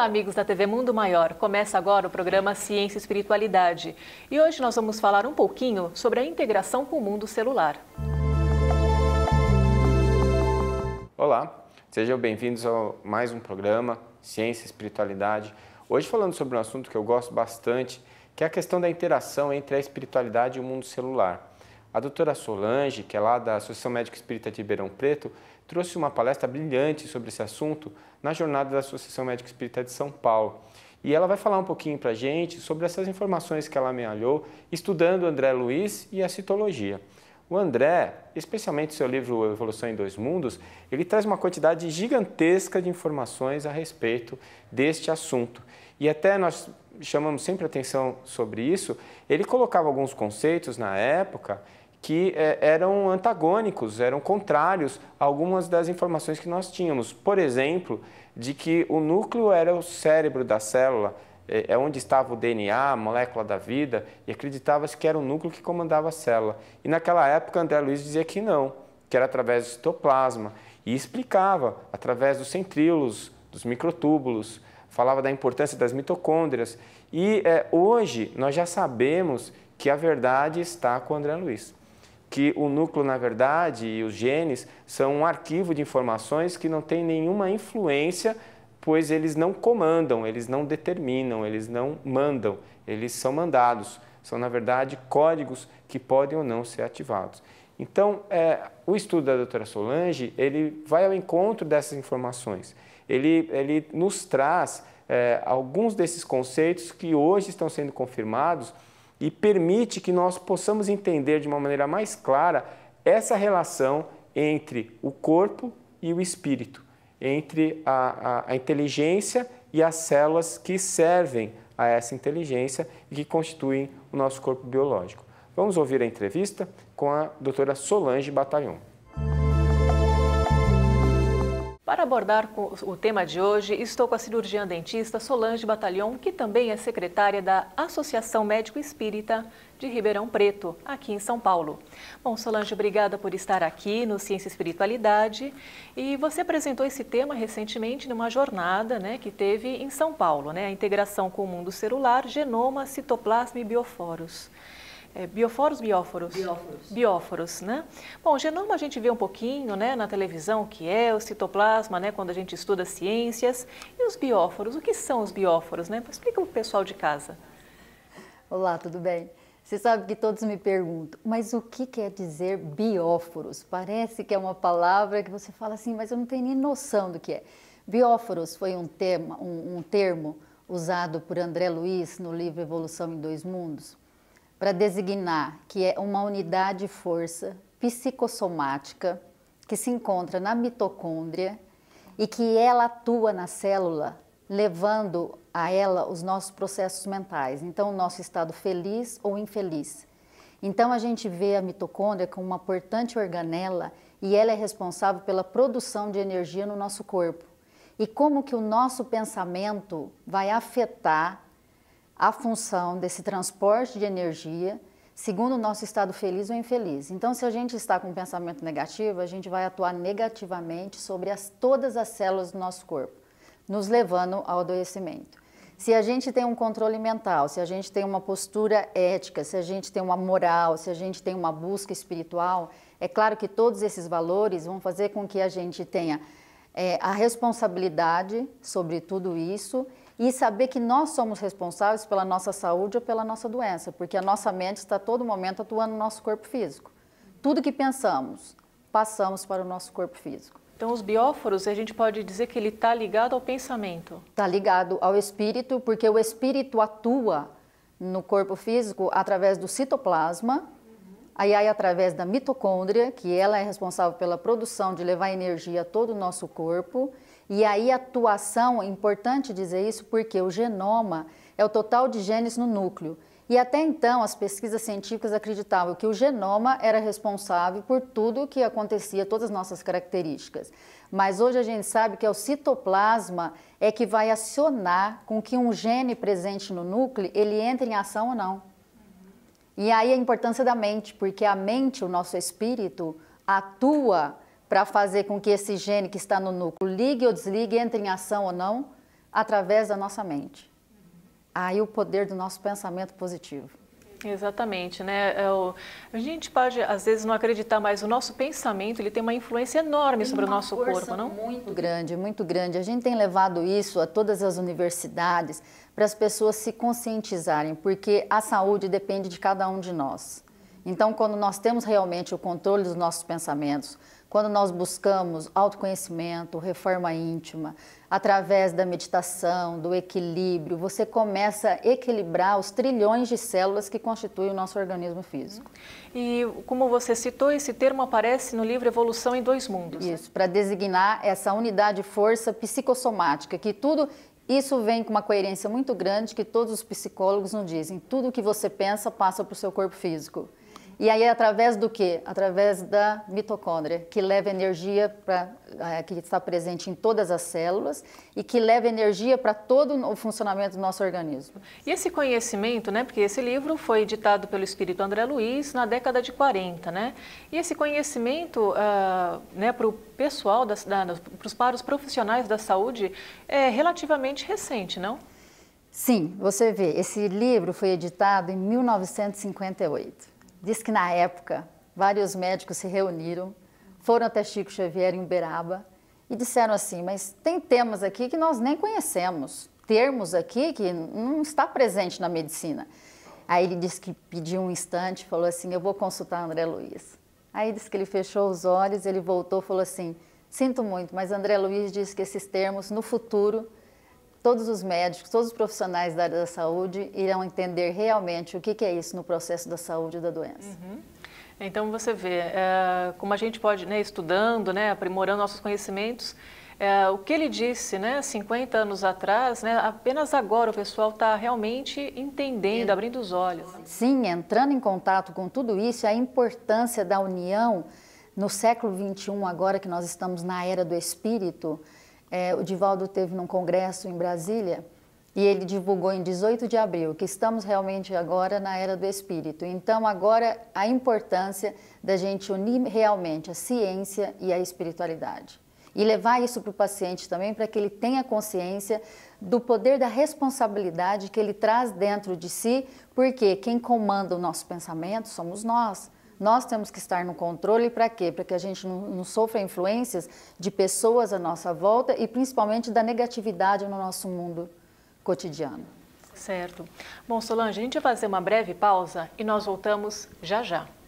Olá, amigos da TV Mundo Maior. Começa agora o programa Ciência e Espiritualidade. E hoje nós vamos falar um pouquinho sobre a integração com o mundo celular. Olá, sejam bem-vindos a mais um programa Ciência e Espiritualidade. Hoje falando sobre um assunto que eu gosto bastante, que é a questão da interação entre a espiritualidade e o mundo celular. A doutora Solange, que é lá da Associação Médica Espírita de Ribeirão Preto, trouxe uma palestra brilhante sobre esse assunto na jornada da Associação Médica Espírita de São Paulo. E ela vai falar um pouquinho para a gente sobre essas informações que ela amealhou estudando André Luiz e a citologia. O André, especialmente seu livro Evolução em Dois Mundos, ele traz uma quantidade gigantesca de informações a respeito deste assunto. E até nós chamamos sempre atenção sobre isso, ele colocava alguns conceitos na época que é, eram antagônicos, eram contrários a algumas das informações que nós tínhamos. Por exemplo, de que o núcleo era o cérebro da célula, é, é onde estava o DNA, a molécula da vida, e acreditava-se que era o núcleo que comandava a célula. E naquela época André Luiz dizia que não, que era através do citoplasma, e explicava através dos centríolos, dos microtúbulos, falava da importância das mitocôndrias. E é, hoje nós já sabemos que a verdade está com André Luiz que o núcleo, na verdade, e os genes são um arquivo de informações que não tem nenhuma influência, pois eles não comandam, eles não determinam, eles não mandam, eles são mandados. São, na verdade, códigos que podem ou não ser ativados. Então, é, o estudo da doutora Solange, ele vai ao encontro dessas informações. Ele, ele nos traz é, alguns desses conceitos que hoje estão sendo confirmados e permite que nós possamos entender de uma maneira mais clara essa relação entre o corpo e o espírito, entre a, a, a inteligência e as células que servem a essa inteligência e que constituem o nosso corpo biológico. Vamos ouvir a entrevista com a doutora Solange Batalhão. Para abordar o tema de hoje, estou com a cirurgiã dentista Solange Batalhão, que também é secretária da Associação Médico Espírita de Ribeirão Preto, aqui em São Paulo. Bom, Solange, obrigada por estar aqui no Ciência e Espiritualidade. E você apresentou esse tema recentemente numa jornada né, que teve em São Paulo, né, a integração com o mundo celular, genoma, citoplasma e bioforos. É, bioforos, bióforos? Bióforos. Bióforos, né? Bom, genoma a gente vê um pouquinho, né, na televisão, o que é o citoplasma, né, quando a gente estuda ciências. E os bióforos, o que são os bióforos, né? Explica o pessoal de casa. Olá, tudo bem? Você sabe que todos me perguntam, mas o que quer dizer bióforos? Parece que é uma palavra que você fala assim, mas eu não tenho nem noção do que é. Bióforos foi um, tema, um, um termo usado por André Luiz no livro Evolução em Dois Mundos, para designar que é uma unidade de força psicossomática que se encontra na mitocôndria e que ela atua na célula, levando a ela os nossos processos mentais, então o nosso estado feliz ou infeliz. Então a gente vê a mitocôndria como uma importante organela e ela é responsável pela produção de energia no nosso corpo. E como que o nosso pensamento vai afetar a função desse transporte de energia segundo o nosso estado feliz ou infeliz. Então, se a gente está com um pensamento negativo, a gente vai atuar negativamente sobre as, todas as células do nosso corpo, nos levando ao adoecimento. Se a gente tem um controle mental, se a gente tem uma postura ética, se a gente tem uma moral, se a gente tem uma busca espiritual, é claro que todos esses valores vão fazer com que a gente tenha é, a responsabilidade sobre tudo isso e saber que nós somos responsáveis pela nossa saúde ou pela nossa doença, porque a nossa mente está todo momento atuando no nosso corpo físico. Tudo que pensamos, passamos para o nosso corpo físico. Então, os bióforos, a gente pode dizer que ele está ligado ao pensamento? Está ligado ao espírito, porque o espírito atua no corpo físico através do citoplasma, aí, aí através da mitocôndria, que ela é responsável pela produção de levar energia a todo o nosso corpo, e aí, atuação, é importante dizer isso porque o genoma é o total de genes no núcleo. E até então, as pesquisas científicas acreditavam que o genoma era responsável por tudo o que acontecia, todas as nossas características. Mas hoje a gente sabe que é o citoplasma é que vai acionar com que um gene presente no núcleo, ele entre em ação ou não. E aí a importância da mente, porque a mente, o nosso espírito, atua para fazer com que esse gene que está no núcleo ligue ou desligue, entre em ação ou não, através da nossa mente. Aí o poder do nosso pensamento positivo. Exatamente, né? É a gente pode, às vezes, não acreditar, mas o nosso pensamento ele tem uma influência enorme sobre o nosso corpo, não? Muito grande, muito grande. A gente tem levado isso a todas as universidades para as pessoas se conscientizarem, porque a saúde depende de cada um de nós. Então, quando nós temos realmente o controle dos nossos pensamentos, quando nós buscamos autoconhecimento, reforma íntima, através da meditação, do equilíbrio, você começa a equilibrar os trilhões de células que constituem o nosso organismo físico. E como você citou, esse termo aparece no livro Evolução em Dois Mundos. Né? Isso, né? para designar essa unidade força psicossomática, que tudo isso vem com uma coerência muito grande que todos os psicólogos nos dizem. Tudo que você pensa passa para o seu corpo físico. E aí através do que? Através da mitocôndria, que leva energia para é, que está presente em todas as células e que leva energia para todo o funcionamento do nosso organismo. E esse conhecimento, né? Porque esse livro foi editado pelo espírito André Luiz na década de 40, né? E esse conhecimento, uh, né, para o pessoal da, da para os profissionais da saúde é relativamente recente, não? Sim, você vê, esse livro foi editado em 1958. Diz que na época, vários médicos se reuniram, foram até Chico Xavier em Uberaba e disseram assim: Mas tem temas aqui que nós nem conhecemos, termos aqui que não está presente na medicina. Aí ele disse que pediu um instante, falou assim: Eu vou consultar André Luiz. Aí disse que ele fechou os olhos, ele voltou, falou assim: Sinto muito, mas André Luiz disse que esses termos no futuro todos os médicos, todos os profissionais da área da saúde irão entender realmente o que, é isso no processo da saúde e da doença. Uhum. Então você vê é, como a gente pode, né, estudando, né, aprimorando nossos conhecimentos, é, o que ele disse, né, 50 anos atrás, né, apenas agora o pessoal está realmente entendendo, abrindo os olhos. Sim, entrando em contato com tudo isso, a importância da união no século 21 agora que nós estamos na era do espírito é, o Divaldo teve num congresso em Brasília e ele divulgou em 18 de abril que estamos realmente agora na era do espírito. Então, agora a importância da gente unir realmente a ciência e a espiritualidade. E levar isso para o paciente também, para que ele tenha consciência do poder da responsabilidade que ele traz dentro de si, porque quem comanda o nosso pensamento somos nós. Nós temos que estar no controle para quê? Para que a gente não, não, sofra influências de pessoas à nossa volta e principalmente da negatividade no nosso mundo cotidiano. Certo. Bom, Solange, a gente vai fazer uma breve pausa e nós voltamos já já.